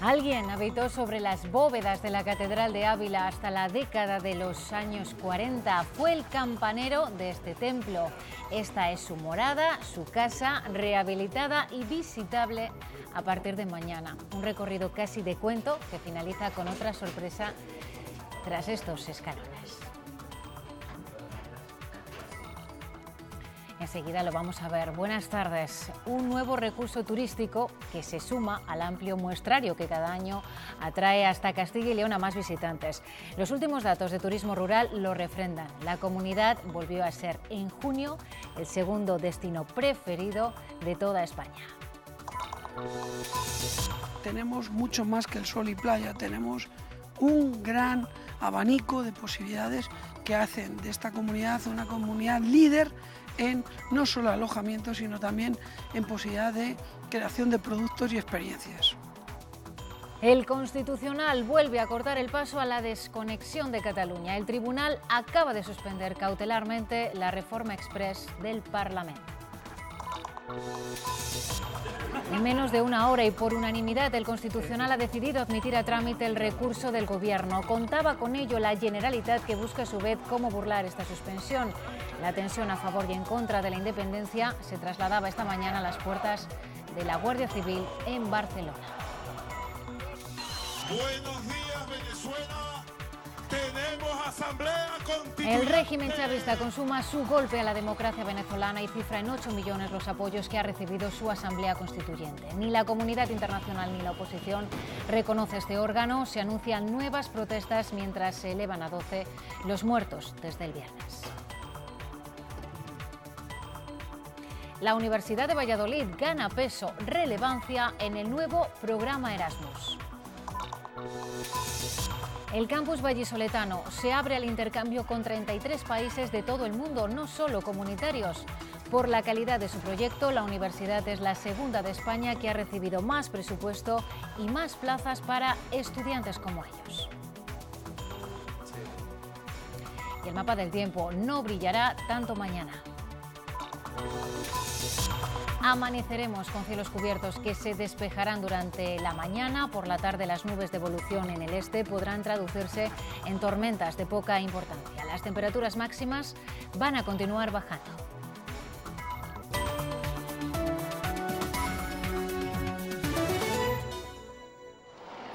Alguien habitó sobre las bóvedas de la Catedral de Ávila hasta la década de los años 40. Fue el campanero de este templo. Esta es su morada, su casa, rehabilitada y visitable a partir de mañana. Un recorrido casi de cuento que finaliza con otra sorpresa tras estos escalones. Enseguida lo vamos a ver. Buenas tardes. Un nuevo recurso turístico que se suma al amplio muestrario que cada año atrae hasta Castilla y León a más visitantes. Los últimos datos de turismo rural lo refrendan. La comunidad volvió a ser en junio el segundo destino preferido de toda España. Tenemos mucho más que el sol y playa, tenemos un gran abanico de posibilidades que hacen de esta comunidad una comunidad líder en no solo alojamiento, sino también en posibilidad de creación de productos y experiencias. El Constitucional vuelve a cortar el paso a la desconexión de Cataluña. El tribunal acaba de suspender cautelarmente la reforma express del Parlamento. En menos de una hora y por unanimidad, el Constitucional ha decidido admitir a trámite el recurso del Gobierno. Contaba con ello la Generalitat, que busca a su vez cómo burlar esta suspensión. La tensión a favor y en contra de la independencia se trasladaba esta mañana a las puertas de la Guardia Civil en Barcelona. Buenos días, Venezuela. El régimen chavista consuma su golpe a la democracia venezolana y cifra en 8 millones los apoyos que ha recibido su Asamblea Constituyente. Ni la comunidad internacional ni la oposición reconoce este órgano. Se anuncian nuevas protestas mientras se elevan a 12 los muertos desde el viernes. La Universidad de Valladolid gana peso, relevancia en el nuevo programa Erasmus. El campus vallisoletano se abre al intercambio con 33 países de todo el mundo, no solo comunitarios. Por la calidad de su proyecto, la universidad es la segunda de España que ha recibido más presupuesto y más plazas para estudiantes como ellos. Y el mapa del tiempo no brillará tanto mañana. Amaneceremos con cielos cubiertos que se despejarán durante la mañana. Por la tarde las nubes de evolución en el este podrán traducirse en tormentas de poca importancia. Las temperaturas máximas van a continuar bajando.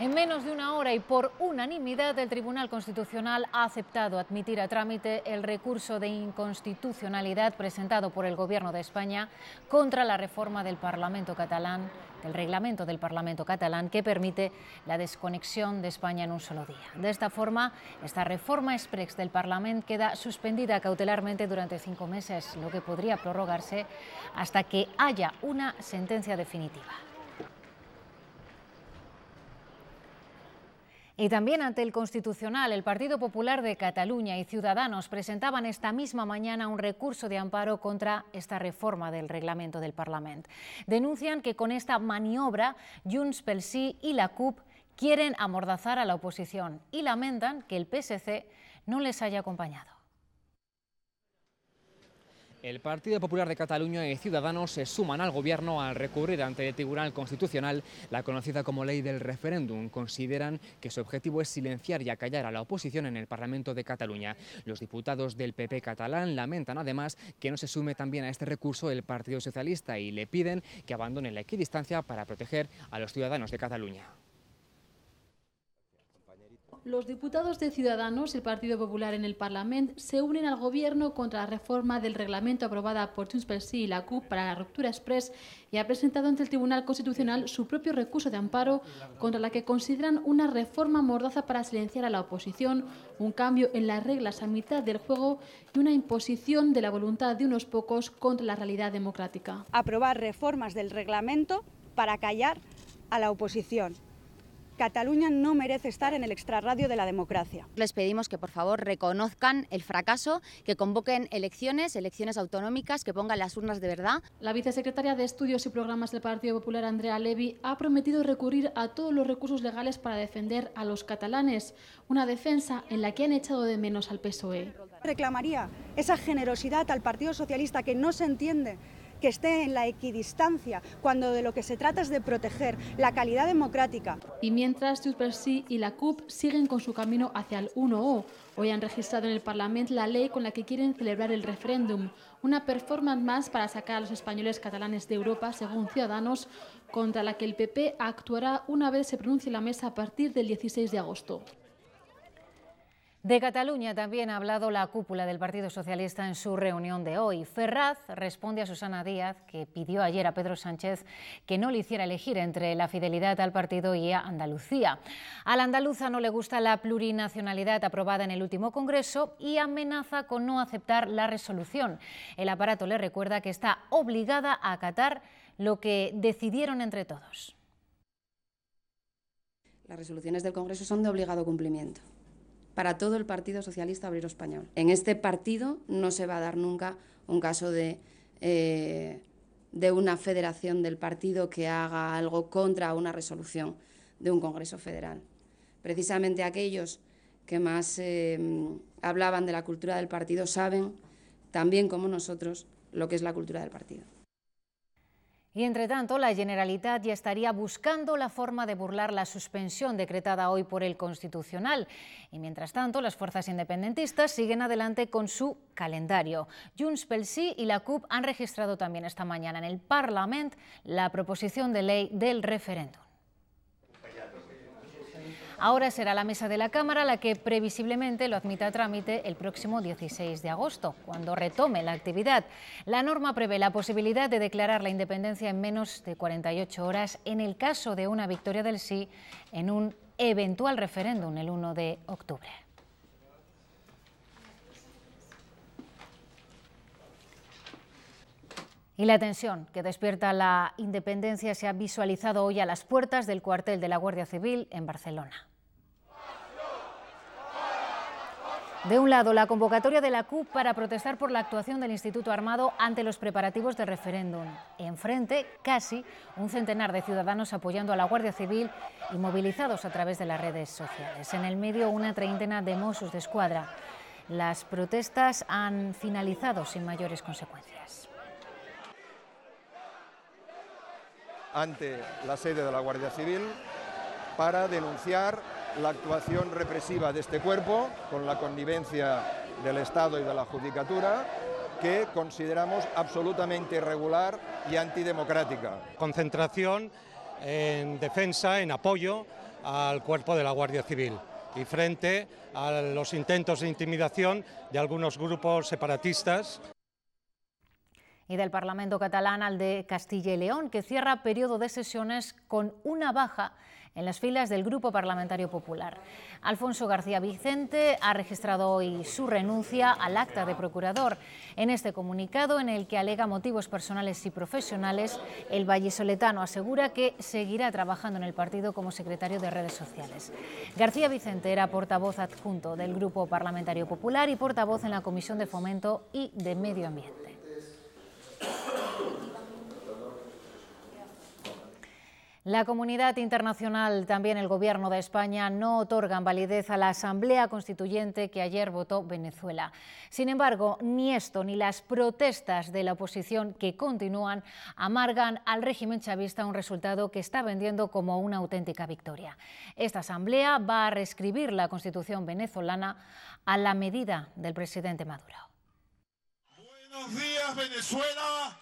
En menos de una hora y por unanimidad, el Tribunal Constitucional ha aceptado admitir a trámite el recurso de inconstitucionalidad presentado por el Gobierno de España contra la reforma del Parlamento catalán, el reglamento del Parlamento catalán que permite la desconexión de España en un solo día. De esta forma, esta reforma express del Parlamento queda suspendida cautelarmente durante cinco meses, lo que podría prorrogarse hasta que haya una sentencia definitiva. Y también ante el Constitucional, el Partido Popular de Cataluña y Ciudadanos presentaban esta misma mañana un recurso de amparo contra esta reforma del reglamento del Parlamento. Denuncian que con esta maniobra, Junts pel Sí y la CUP quieren amordazar a la oposición y lamentan que el PSC no les haya acompañado. El Partido Popular de Cataluña y Ciudadanos se suman al Gobierno al recurrir ante el Tribunal Constitucional la conocida como ley del referéndum. Consideran que su objetivo es silenciar y acallar a la oposición en el Parlamento de Cataluña. Los diputados del PP catalán lamentan además que no se sume también a este recurso el Partido Socialista y le piden que abandone la equidistancia para proteger a los ciudadanos de Cataluña. Los diputados de Ciudadanos, y el Partido Popular en el Parlamento, se unen al Gobierno contra la reforma del reglamento aprobada por Junts per y la CUP para la ruptura express y ha presentado ante el Tribunal Constitucional su propio recurso de amparo contra la que consideran una reforma mordaza para silenciar a la oposición, un cambio en las reglas a mitad del juego y una imposición de la voluntad de unos pocos contra la realidad democrática. Aprobar reformas del reglamento para callar a la oposición Cataluña no merece estar en el extrarradio de la democracia. Les pedimos que por favor reconozcan el fracaso, que convoquen elecciones, elecciones autonómicas, que pongan las urnas de verdad. La vicesecretaria de Estudios y Programas del Partido Popular, Andrea Levy, ha prometido recurrir a todos los recursos legales para defender a los catalanes, una defensa en la que han echado de menos al PSOE. Reclamaría esa generosidad al Partido Socialista que no se entiende que esté en la equidistancia, cuando de lo que se trata es de proteger la calidad democrática. Y mientras Ciutadans y la CUP siguen con su camino hacia el 1O, hoy han registrado en el Parlamento la ley con la que quieren celebrar el referéndum, una performance más para sacar a los españoles catalanes de Europa, según Ciudadanos, contra la que el PP actuará una vez se pronuncie la mesa a partir del 16 de agosto. De Cataluña también ha hablado la cúpula del Partido Socialista en su reunión de hoy. Ferraz responde a Susana Díaz, que pidió ayer a Pedro Sánchez que no le hiciera elegir entre la fidelidad al partido y a Andalucía. A la andaluza no le gusta la plurinacionalidad aprobada en el último Congreso y amenaza con no aceptar la resolución. El aparato le recuerda que está obligada a acatar lo que decidieron entre todos. Las resoluciones del Congreso son de obligado cumplimiento para todo el Partido Socialista Obrero Español. En este partido no se va a dar nunca un caso de, eh, de una federación del partido que haga algo contra una resolución de un Congreso Federal. Precisamente aquellos que más eh, hablaban de la cultura del partido saben, también como nosotros, lo que es la cultura del partido. Y entre tanto, la Generalitat ya estaría buscando la forma de burlar la suspensión decretada hoy por el Constitucional. Y mientras tanto, las fuerzas independentistas siguen adelante con su calendario. Junts pel Sí y la CUP han registrado también esta mañana en el Parlamento la proposición de ley del referéndum. Ahora será la mesa de la Cámara la que previsiblemente lo admita a trámite el próximo 16 de agosto, cuando retome la actividad. La norma prevé la posibilidad de declarar la independencia en menos de 48 horas en el caso de una victoria del sí en un eventual referéndum el 1 de octubre. Y la tensión que despierta la independencia se ha visualizado hoy a las puertas del cuartel de la Guardia Civil en Barcelona. De un lado, la convocatoria de la CUP para protestar por la actuación del Instituto Armado ante los preparativos de referéndum. Enfrente, casi un centenar de ciudadanos apoyando a la Guardia Civil y movilizados a través de las redes sociales. En el medio, una treintena de Mossos de Escuadra. Las protestas han finalizado sin mayores consecuencias. Ante la sede de la Guardia Civil para denunciar la actuación represiva de este cuerpo, con la connivencia del Estado y de la Judicatura, que consideramos absolutamente irregular y antidemocrática. Concentración en defensa, en apoyo al cuerpo de la Guardia Civil y frente a los intentos de intimidación de algunos grupos separatistas y del Parlamento catalán al de Castilla y León, que cierra periodo de sesiones con una baja en las filas del Grupo Parlamentario Popular. Alfonso García Vicente ha registrado hoy su renuncia al acta de procurador. En este comunicado, en el que alega motivos personales y profesionales, el vallesoletano asegura que seguirá trabajando en el partido como secretario de redes sociales. García Vicente era portavoz adjunto del Grupo Parlamentario Popular y portavoz en la Comisión de Fomento y de Medio Ambiente. La comunidad internacional, también el Gobierno de España, no otorgan validez a la Asamblea Constituyente que ayer votó Venezuela. Sin embargo, ni esto ni las protestas de la oposición que continúan amargan al régimen chavista un resultado que está vendiendo como una auténtica victoria. Esta Asamblea va a reescribir la Constitución venezolana a la medida del presidente Maduro. Buenos días, Venezuela.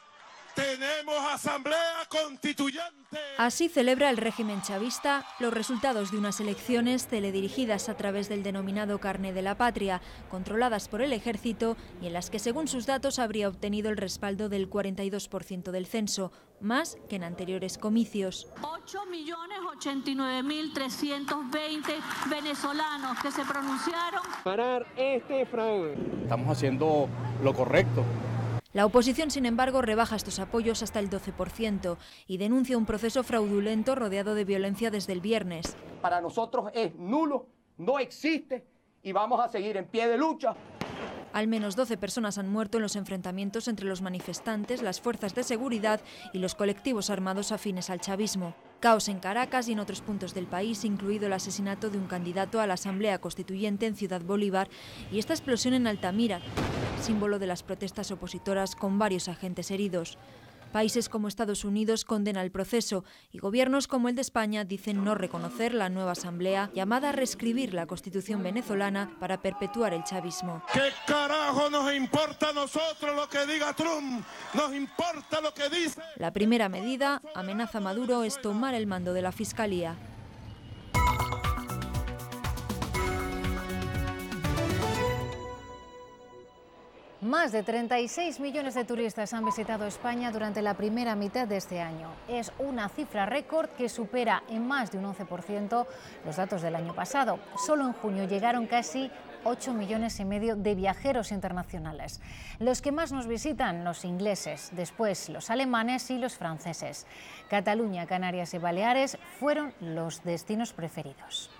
Tenemos asamblea constituyente. Así celebra el régimen chavista los resultados de unas elecciones teledirigidas a través del denominado carne de la patria, controladas por el ejército y en las que según sus datos habría obtenido el respaldo del 42% del censo, más que en anteriores comicios. 8.089.320 venezolanos que se pronunciaron. Parar este fraude. Estamos haciendo lo correcto. La oposición, sin embargo, rebaja estos apoyos hasta el 12% y denuncia un proceso fraudulento rodeado de violencia desde el viernes. Para nosotros es nulo, no existe y vamos a seguir en pie de lucha. Al menos 12 personas han muerto en los enfrentamientos entre los manifestantes, las fuerzas de seguridad y los colectivos armados afines al chavismo. Caos en Caracas y en otros puntos del país, incluido el asesinato de un candidato a la Asamblea Constituyente en Ciudad Bolívar y esta explosión en Altamira, símbolo de las protestas opositoras con varios agentes heridos. Países como Estados Unidos condenan el proceso y gobiernos como el de España dicen no reconocer la nueva asamblea llamada a reescribir la constitución venezolana para perpetuar el chavismo. ¿Qué carajo nos importa a nosotros lo que diga Trump? Nos importa lo que dice. La primera medida, amenaza Maduro, es tomar el mando de la Fiscalía. Más de 36 millones de turistas han visitado España durante la primera mitad de este año. Es una cifra récord que supera en más de un 11% los datos del año pasado. Solo en junio llegaron casi 8 millones y medio de viajeros internacionales. Los que más nos visitan, los ingleses, después los alemanes y los franceses. Cataluña, Canarias y Baleares fueron los destinos preferidos.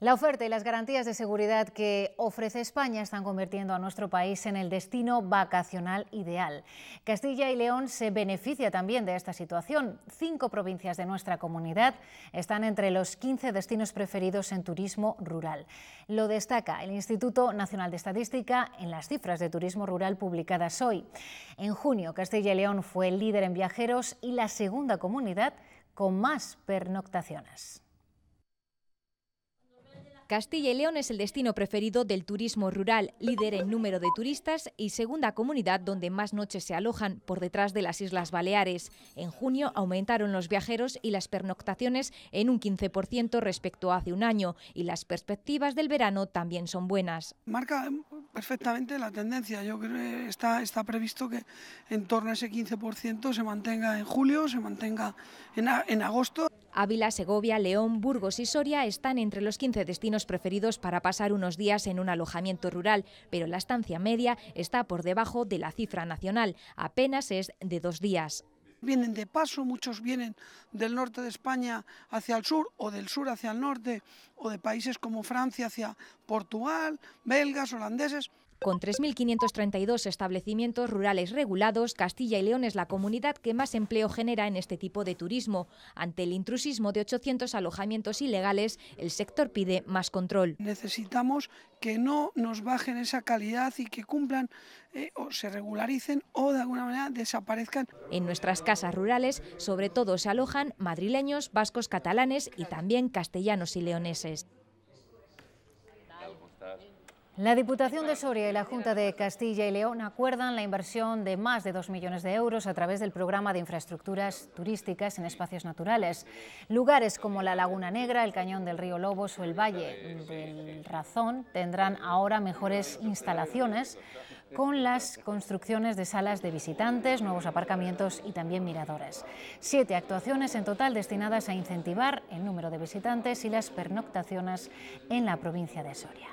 La oferta y las garantías de seguridad que ofrece España están convirtiendo a nuestro país en el destino vacacional ideal. Castilla y León se beneficia también de esta situación. Cinco provincias de nuestra comunidad están entre los 15 destinos preferidos en turismo rural. Lo destaca el Instituto Nacional de Estadística en las cifras de turismo rural publicadas hoy. En junio, Castilla y León fue el líder en viajeros y la segunda comunidad con más pernoctaciones. Castilla y León es el destino preferido del turismo rural, líder en número de turistas y segunda comunidad donde más noches se alojan, por detrás de las Islas Baleares. En junio aumentaron los viajeros y las pernoctaciones en un 15% respecto a hace un año y las perspectivas del verano también son buenas. Marca perfectamente la tendencia. Yo creo está, está previsto que en torno a ese 15% se mantenga en julio, se mantenga en agosto. Ávila, Segovia, León, Burgos y Soria están entre los 15 destinos preferidos para pasar unos días en un alojamiento rural, pero la estancia media está por debajo de la cifra nacional, apenas es de dos días vienen de paso, muchos vienen del norte de España hacia el sur o del sur hacia el norte o de países como Francia hacia Portugal, belgas, holandeses. Con 3.532 establecimientos rurales regulados, Castilla y León es la comunidad que más empleo genera en este tipo de turismo. Ante el intrusismo de 800 alojamientos ilegales, el sector pide más control. Necesitamos que no nos bajen esa calidad y que cumplan eh, o se regularicen o de alguna manera desaparezcan. En nuestras casas rurales, sobre todo se alojan madrileños, vascos, catalanes y también castellanos y leoneses. La Diputación de Soria y la Junta de Castilla y León acuerdan la inversión de más de 2 millones de euros a través del programa de infraestructuras turísticas en espacios naturales. Lugares como la Laguna Negra, el Cañón del Río Lobos o el Valle del Razón tendrán ahora mejores instalaciones con las construcciones de salas de visitantes, nuevos aparcamientos y también miradores. Siete actuaciones en total destinadas a incentivar el número de visitantes y las pernoctaciones en la provincia de Soria.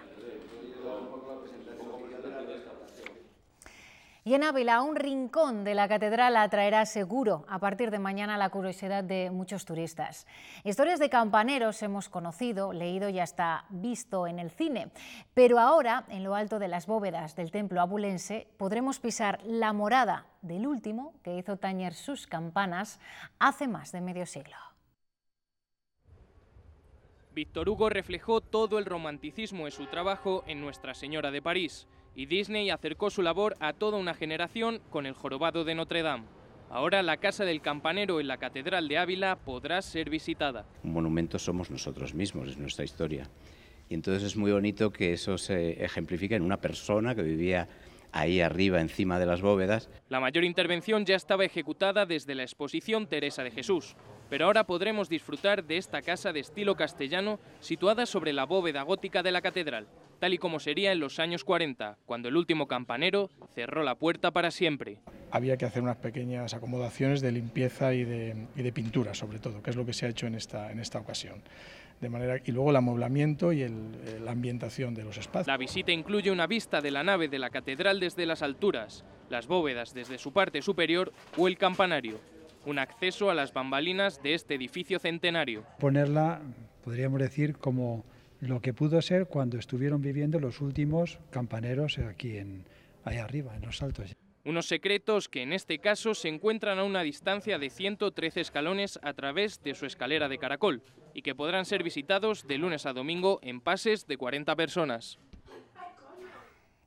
Y en Ávila, un rincón de la catedral atraerá seguro a partir de mañana la curiosidad de muchos turistas. Historias de campaneros hemos conocido, leído y hasta visto en el cine. Pero ahora, en lo alto de las bóvedas del templo abulense, podremos pisar la morada del último que hizo tañer sus campanas hace más de medio siglo. Víctor Hugo reflejó todo el romanticismo de su trabajo en Nuestra Señora de París y Disney acercó su labor a toda una generación con el jorobado de Notre Dame. Ahora la Casa del Campanero en la Catedral de Ávila podrá ser visitada. Un monumento somos nosotros mismos, es nuestra historia. Y entonces es muy bonito que eso se ejemplifique en una persona que vivía ahí arriba, encima de las bóvedas. La mayor intervención ya estaba ejecutada desde la exposición Teresa de Jesús pero ahora podremos disfrutar de esta casa de estilo castellano situada sobre la bóveda gótica de la catedral, tal y como sería en los años 40, cuando el último campanero cerró la puerta para siempre. Había que hacer unas pequeñas acomodaciones de limpieza y de, pintura, sobre todo, que es lo que se ha hecho en esta, en esta ocasión. De manera, y luego el amueblamiento y eh, la ambientación de los espacios. La visita incluye una vista de la nave de la catedral desde las alturas, las bóvedas desde su parte superior o el campanario un acceso a las bambalinas de este edificio centenario. Ponerla, podríamos decir, como lo que pudo ser cuando estuvieron viviendo los últimos campaneros aquí en, ahí arriba, en los altos. Unos secretos que en este caso se encuentran a una distancia de 113 escalones a través de su escalera de caracol y que podrán ser visitados de lunes a domingo en pases de 40 personas.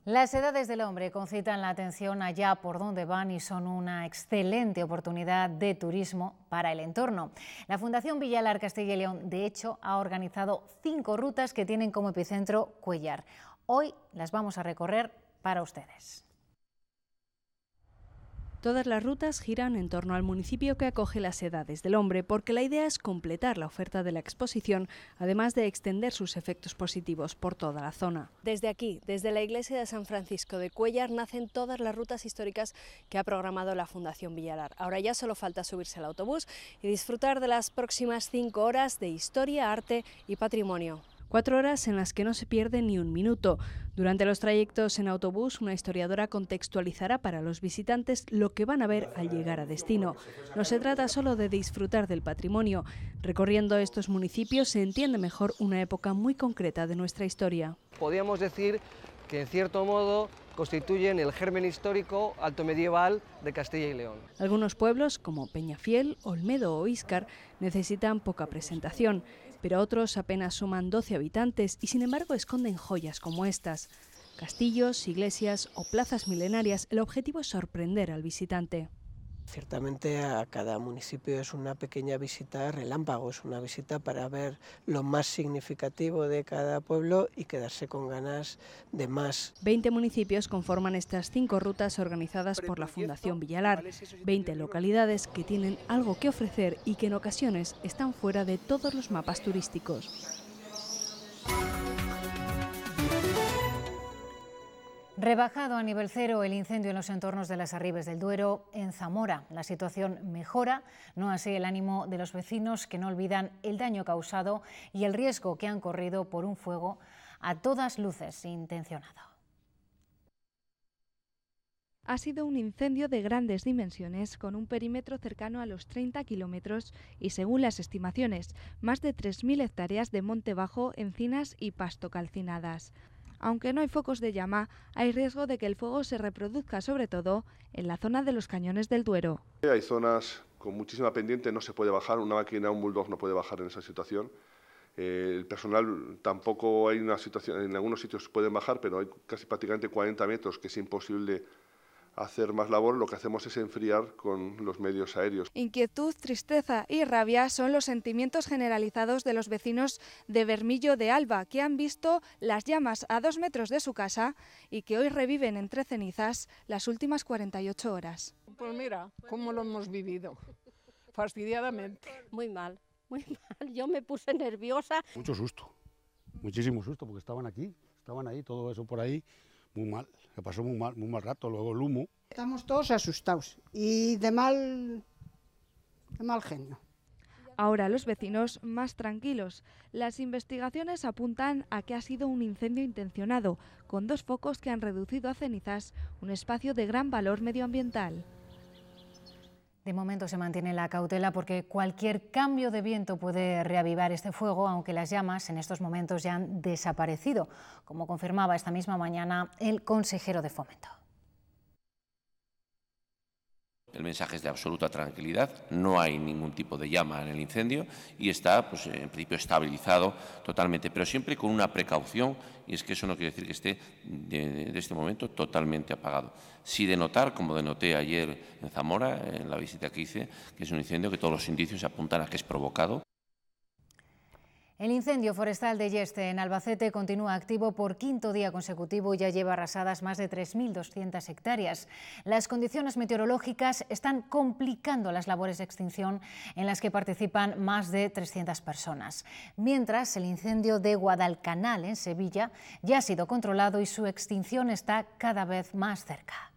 Las edades del hombre concitan la atención allá por donde van y son una excelente oportunidad de turismo para el entorno. La Fundación Villalar Castilla y León, de hecho, ha organizado cinco rutas que tienen como epicentro Cuellar. Hoy las vamos a recorrer para ustedes. Todas las rutas giran en torno al municipio que acoge las edades del hombre, porque la idea es completar la oferta de la exposición, además de extender sus efectos positivos por toda la zona. Desde aquí, desde la iglesia de San Francisco de Cuellar, nacen todas las rutas históricas que ha programado la Fundación Villalar. Ahora ya solo falta subirse al autobús y disfrutar de las próximas cinco horas de historia, arte y patrimonio. Cuatro horas en las que no se pierde ni un minuto. Durante los trayectos en autobús, una historiadora contextualizará para los visitantes lo que van a ver al llegar a destino. No se trata solo de disfrutar del patrimonio. Recorriendo estos municipios se entiende mejor una época muy concreta de nuestra historia. Podríamos decir que en cierto modo constituyen el germen histórico alto medieval de Castilla y León. Algunos pueblos, como Peñafiel, Olmedo o Íscar, necesitan poca presentación pero otros apenas suman 12 habitantes y sin embargo esconden joyas como estas. Castillos, iglesias o plazas milenarias, el objetivo es sorprender al visitante. Ciertamente a cada municipio es una pequeña visita relámpago, es una visita para ver lo más significativo de cada pueblo y quedarse con ganas de más. 20 municipios conforman estas cinco rutas organizadas por la Fundación Villalar, 20 localidades que tienen algo que ofrecer y que en ocasiones están fuera de todos los mapas turísticos. Rebajado a nivel cero el incendio en los entornos de las Arribes del Duero, en Zamora. La situación mejora, no así el ánimo de los vecinos que no olvidan el daño causado y el riesgo que han corrido por un fuego a todas luces intencionado. Ha sido un incendio de grandes dimensiones, con un perímetro cercano a los 30 kilómetros y, según las estimaciones, más de 3.000 hectáreas de monte bajo, encinas y pasto calcinadas aunque no hay focos de llama, hay riesgo de que el fuego se reproduzca sobre todo en la zona de los cañones del Duero. Hay zonas con muchísima pendiente, no se puede bajar, una máquina, un bulldog no puede bajar en esa situación. Eh, el personal tampoco hay una situación, en algunos sitios pueden bajar, pero hay casi prácticamente 40 metros que es imposible hacer más labor, lo que hacemos es enfriar con los medios aéreos. Inquietud, tristeza y rabia son los sentimientos generalizados de los vecinos de Bermillo de Alba, que han visto las llamas a dos metros de su casa y que hoy reviven entre cenizas las últimas 48 horas. Pues mira, cómo lo hemos vivido, fastidiadamente. Muy mal, muy mal. Yo me puse nerviosa. Mucho susto, muchísimo susto, porque estaban aquí, estaban ahí, todo eso por ahí, muy mal pasó muy mal, muy mal rato, luego el humo. Estamos todos asustados y de mal, de mal genio. Ahora los vecinos más tranquilos. Las investigaciones apuntan a que ha sido un incendio intencionado, con dos focos que han reducido a cenizas un espacio de gran valor medioambiental. De momento se mantiene la cautela porque cualquier cambio de viento puede reavivar este fuego, aunque las llamas en estos momentos ya han desaparecido, como confirmaba esta misma mañana el consejero de Fomento. El mensaje es de absoluta tranquilidad, no hay ningún tipo de llama en el incendio y está, pues, en principio, estabilizado totalmente, pero siempre con una precaución, y es que eso no quiere decir que esté de, este momento totalmente apagado. Si denotar, como denoté ayer en Zamora, en la visita que hice, que es un incendio que todos los indicios apuntan a que es provocado. El incendio forestal de Yeste en Albacete continúa activo por quinto día consecutivo y ya lleva arrasadas más de 3.200 hectáreas. Las condiciones meteorológicas están complicando las labores de extinción en las que participan más de 300 personas. Mientras, el incendio de Guadalcanal en Sevilla ya ha sido controlado y su extinción está cada vez más cerca.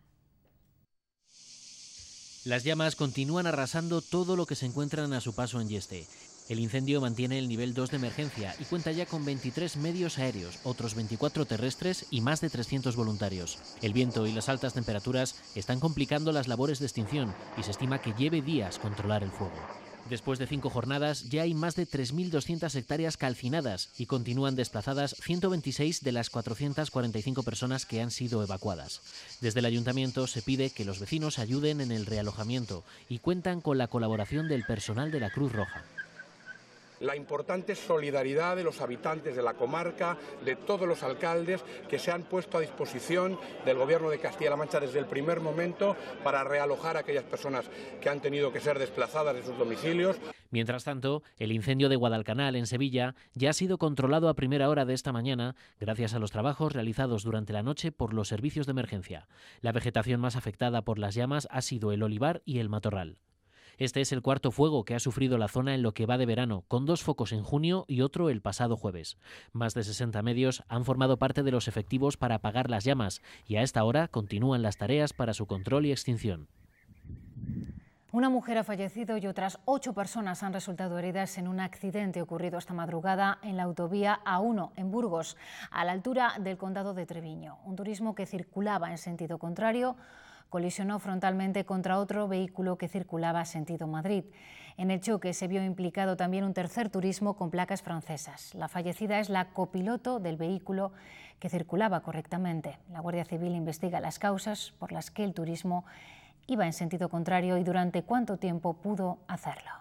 Las llamas continúan arrasando todo lo que se encuentran a su paso en Yeste. El incendio mantiene el nivel 2 de emergencia y cuenta ya con 23 medios aéreos, otros 24 terrestres y más de 300 voluntarios. El viento y las altas temperaturas están complicando las labores de extinción y se estima que lleve días controlar el fuego. Después de cinco jornadas, ya hay más de 3.200 hectáreas calcinadas y continúan desplazadas 126 de las 445 personas que han sido evacuadas. Desde el ayuntamiento se pide que los vecinos ayuden en el realojamiento y cuentan con la colaboración del personal de la Cruz Roja la importante solidaridad de los habitantes de la comarca, de todos los alcaldes que se han puesto a disposición del Gobierno de Castilla-La Mancha desde el primer momento para realojar a aquellas personas que han tenido que ser desplazadas de sus domicilios. Mientras tanto, el incendio de Guadalcanal, en Sevilla, ya ha sido controlado a primera hora de esta mañana gracias a los trabajos realizados durante la noche por los servicios de emergencia. La vegetación más afectada por las llamas ha sido el olivar y el matorral. Este es el cuarto fuego que ha sufrido la zona en lo que va de verano, con dos focos en junio y otro el pasado jueves. Más de 60 medios han formado parte de los efectivos para apagar las llamas y a esta hora continúan las tareas para su control y extinción. Una mujer ha fallecido y otras ocho personas han resultado heridas en un accidente ocurrido esta madrugada en la autovía A1 en Burgos, a la altura del condado de Treviño. Un turismo que circulaba en sentido contrario colisionó frontalmente contra otro vehículo que circulaba sentido Madrid. En el choque se vio implicado también un tercer turismo con placas francesas. La fallecida es la copiloto del vehículo que circulaba correctamente. La Guardia Civil investiga las causas por las que el turismo iba en sentido contrario y durante cuánto tiempo pudo hacerlo.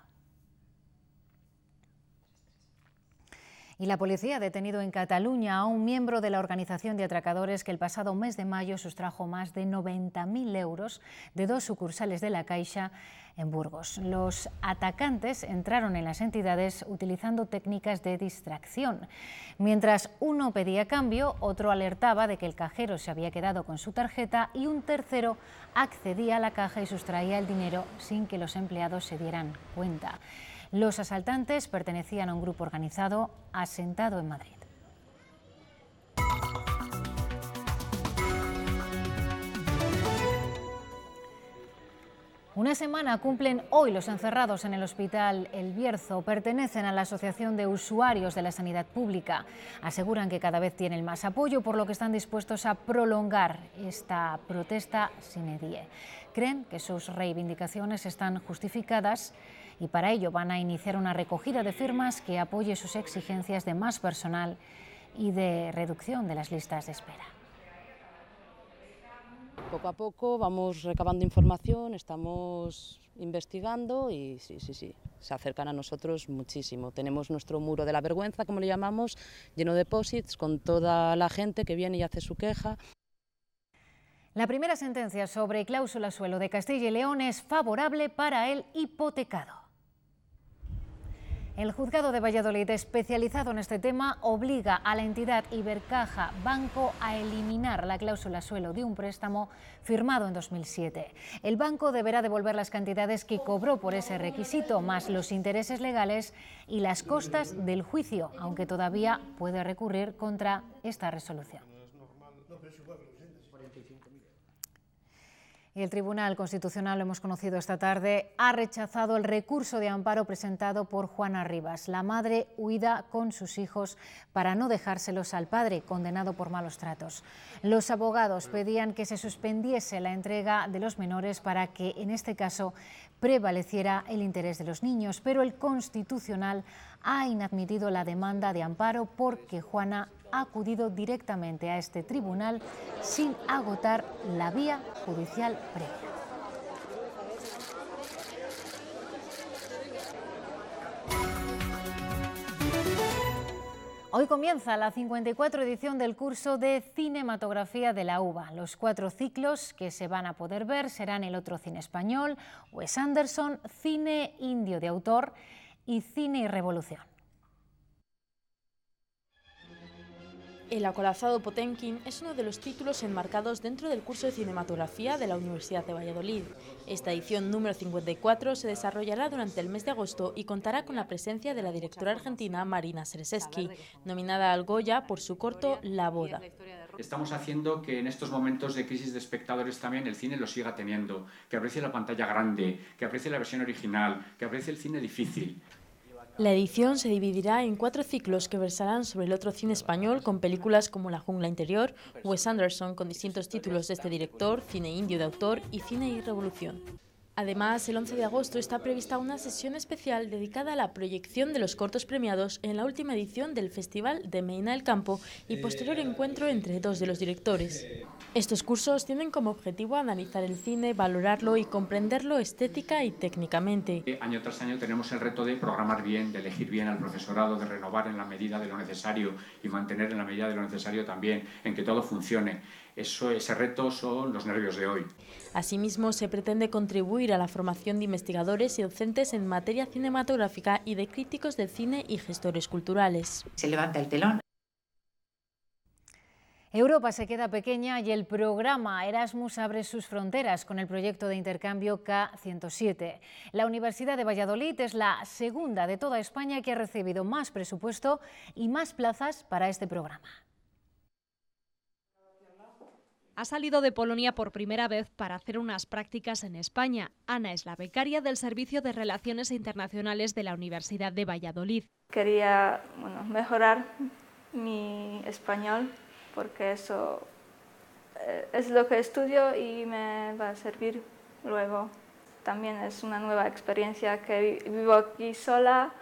Y la policía ha detenido en Cataluña a un miembro de la organización de atracadores que el pasado mes de mayo sustrajo más de 90.000 euros de dos sucursales de la Caixa en Burgos. Los atacantes entraron en las entidades utilizando técnicas de distracción. Mientras uno pedía cambio, otro alertaba de que el cajero se había quedado con su tarjeta y un tercero accedía a la caja y sustraía el dinero sin que los empleados se dieran cuenta. Los asaltantes pertenecían a un grupo organizado asentado en Madrid. Una semana cumplen hoy los encerrados en el hospital El Bierzo. Pertenecen a la Asociación de Usuarios de la Sanidad Pública. Aseguran que cada vez tienen más apoyo, por lo que están dispuestos a prolongar esta protesta sin edie. Creen que sus reivindicaciones están justificadas y para ello van a iniciar una recogida de firmas que apoye sus exigencias de más personal y de reducción de las listas de espera. Poco a poco vamos recabando información, estamos investigando y sí, sí, sí, se acercan a nosotros muchísimo. Tenemos nuestro muro de la vergüenza, como le llamamos, lleno de posits con toda la gente que viene y hace su queja. La primera sentencia sobre cláusula suelo de Castilla y León es favorable para el hipotecado. El juzgado de Valladolid, especializado en este tema, obliga a la entidad Ibercaja Banco a eliminar la cláusula suelo de un préstamo firmado en 2007. El banco deberá devolver las cantidades que cobró por ese requisito, más los intereses legales y las costas del juicio, aunque todavía puede recurrir contra esta resolución. El Tribunal Constitucional, lo hemos conocido esta tarde, ha rechazado el recurso de amparo presentado por Juana Rivas, la madre huida con sus hijos para no dejárselos al padre, condenado por malos tratos. Los abogados pedían que se suspendiese la entrega de los menores para que, en este caso, prevaleciera el interés de los niños, pero el Constitucional ha inadmitido la demanda de amparo porque Juana ha acudido directamente a este tribunal sin agotar la vía judicial previa. Hoy comienza la 54 edición del curso de cinematografía de la UBA. Los cuatro ciclos que se van a poder ver serán el otro cine español, Wes Anderson, cine indio de autor y cine y revolución. El acorazado Potemkin es uno de los títulos enmarcados dentro del curso de cinematografía de la Universidad de Valladolid. Esta edición número 54 se desarrollará durante el mes de agosto y contará con la presencia de la directora argentina Marina Sereseski, nominada al Goya por su corto La boda. Estamos haciendo que en estos momentos de crisis de espectadores también el cine lo siga teniendo, que aprecie la pantalla grande, que aprecie la versión original, que aprecie el cine difícil. La edición se dividirá en cuatro ciclos que versarán sobre el otro cine español con películas como La jungla interior, Wes Anderson con distintos títulos de este director, cine indio de autor y cine y revolución. Además, el 11 de agosto está prevista una sesión especial dedicada a la proyección de los cortos premiados en la última edición del Festival de Meina del Campo y posterior encuentro entre dos de los directores. Estos cursos tienen como objetivo analizar el cine, valorarlo y comprenderlo estética y técnicamente. Año tras año tenemos el reto de programar bien, de elegir bien al profesorado, de renovar en la medida de lo necesario y mantener en la medida de lo necesario también en que todo funcione. Eso, ese reto son los nervios de hoy. Asimismo, se pretende contribuir a la formación de investigadores y docentes en materia cinematográfica y de críticos de cine y gestores culturales. Se levanta el telón. Europa se queda pequeña y el programa Erasmus abre sus fronteras con el proyecto de intercambio K107. La Universidad de Valladolid es la segunda de toda España que ha recibido más presupuesto y más plazas para este programa ha salido de Polonia por primera vez para hacer unas prácticas en España. Ana es la becaria del Servicio de Relaciones Internacionales de la Universidad de Valladolid. Quería mejorar mi español porque eso eh, es lo que estudio y me va a servir luego. También es una nueva experiencia que vivo aquí sola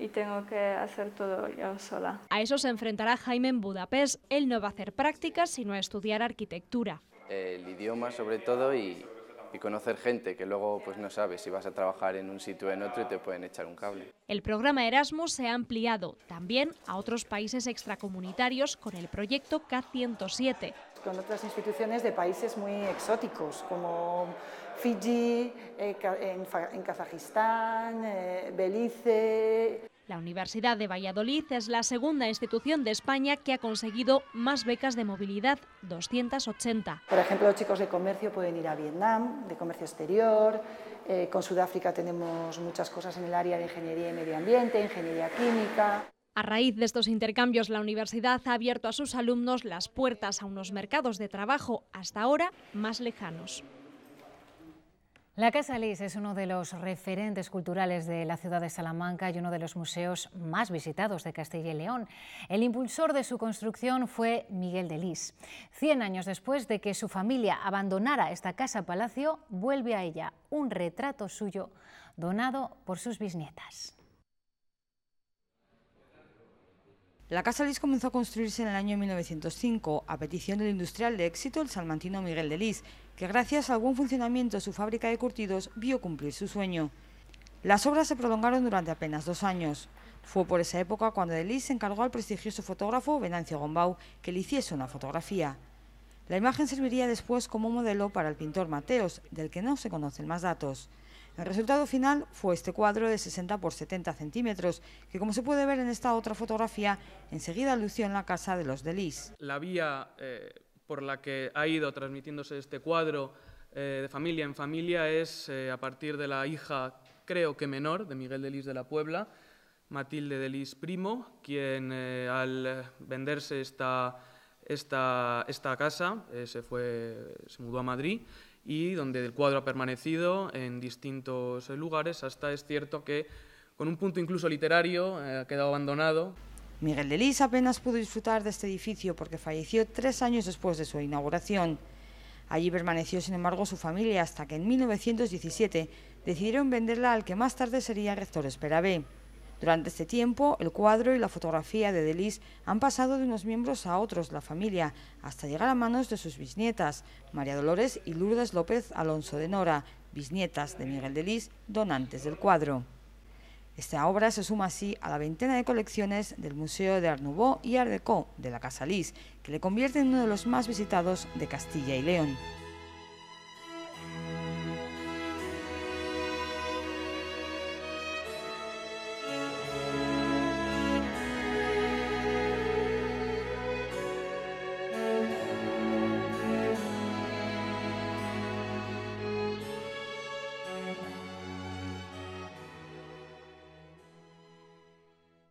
y tengo que hacer todo yo sola. A eso se enfrentará Jaime en Budapest. Él no va a hacer prácticas, sino a estudiar arquitectura. El idioma sobre todo y, conocer gente que luego pues no sabes si vas a trabajar en un sitio o en otro y te pueden echar un cable. El programa Erasmus se ha ampliado también a otros países extracomunitarios con el proyecto K107. Con otras instituciones de países muy exóticos como Fiji, eh, en Kazajistán, eh, Belice. La Universidad de Valladolid es la segunda institución de España que ha conseguido más becas de movilidad, 280. Por ejemplo, los chicos de comercio pueden ir a Vietnam, de comercio exterior. Eh, con Sudáfrica tenemos muchas cosas en el área de ingeniería y medio ambiente, ingeniería química. A raíz de estos intercambios, la universidad ha abierto a sus alumnos las puertas a unos mercados de trabajo hasta ahora más lejanos. La Casa Lis es uno de los referentes culturales de la ciudad de Salamanca y uno de los museos más visitados de Castilla y León. El impulsor de su construcción fue Miguel de Lis. Cien años después de que su familia abandonara esta casa-palacio, vuelve a ella un retrato suyo donado por sus bisnietas. La Casa Liz comenzó a construirse en el año 1905 a petición del industrial de éxito, el salmantino Miguel de Lis, que gracias al buen funcionamiento de su fábrica de curtidos vio cumplir su sueño. Las obras se prolongaron durante apenas dos años. Fue por esa época cuando de Lis encargó al prestigioso fotógrafo Venancio Gombau que le hiciese una fotografía. La imagen serviría después como modelo para el pintor Mateos, del que no se conocen más datos. El resultado final fue este cuadro de 60 por 70 centímetros, que como se puede ver en esta otra fotografía, enseguida lució en la casa de los Delis. La vía eh, por la que ha ido transmitiéndose este cuadro eh, de familia en familia es eh, a partir de la hija, creo que menor, de Miguel Delis de la Puebla, Matilde Delis Primo, quien al venderse esta, casa se mudó a Madrid y donde el cuadro ha permanecido en distintos lugares hasta es cierto que con un punto incluso literario eh, ha quedado abandonado. Miguel de Lis apenas pudo disfrutar de este edificio porque falleció tres años después de su inauguración. Allí permaneció, sin embargo, su familia hasta que en 1917 decidieron venderla al que más tarde sería rector Esperabé. Durante este tiempo, el cuadro y la fotografía de Delis han pasado de unos miembros a otros de la familia, hasta llegar a manos de sus bisnietas, María Dolores y Lourdes López Alonso de Nora, bisnietas de Miguel Delis, donantes del cuadro. Esta obra se suma así a la veintena de colecciones del Museo de Art Nouveau y Art de la Casa Lis, que le convierte en uno de los más visitados de Castilla y León.